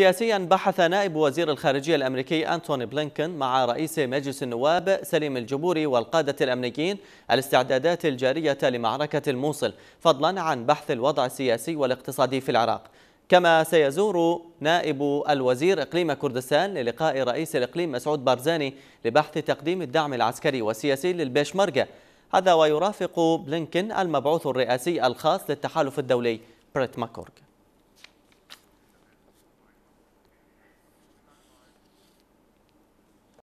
سياسيا بحث نائب وزير الخارجية الأمريكي أنتوني بلينكن مع رئيس مجلس النواب سليم الجبوري والقادة الأمريكيين الاستعدادات الجارية لمعركة الموصل فضلا عن بحث الوضع السياسي والاقتصادي في العراق كما سيزور نائب الوزير إقليم كردستان للقاء رئيس الإقليم مسعود بارزاني لبحث تقديم الدعم العسكري والسياسي للبيشمركة هذا ويرافق بلينكن المبعوث الرئاسي الخاص للتحالف الدولي بريت ماكورك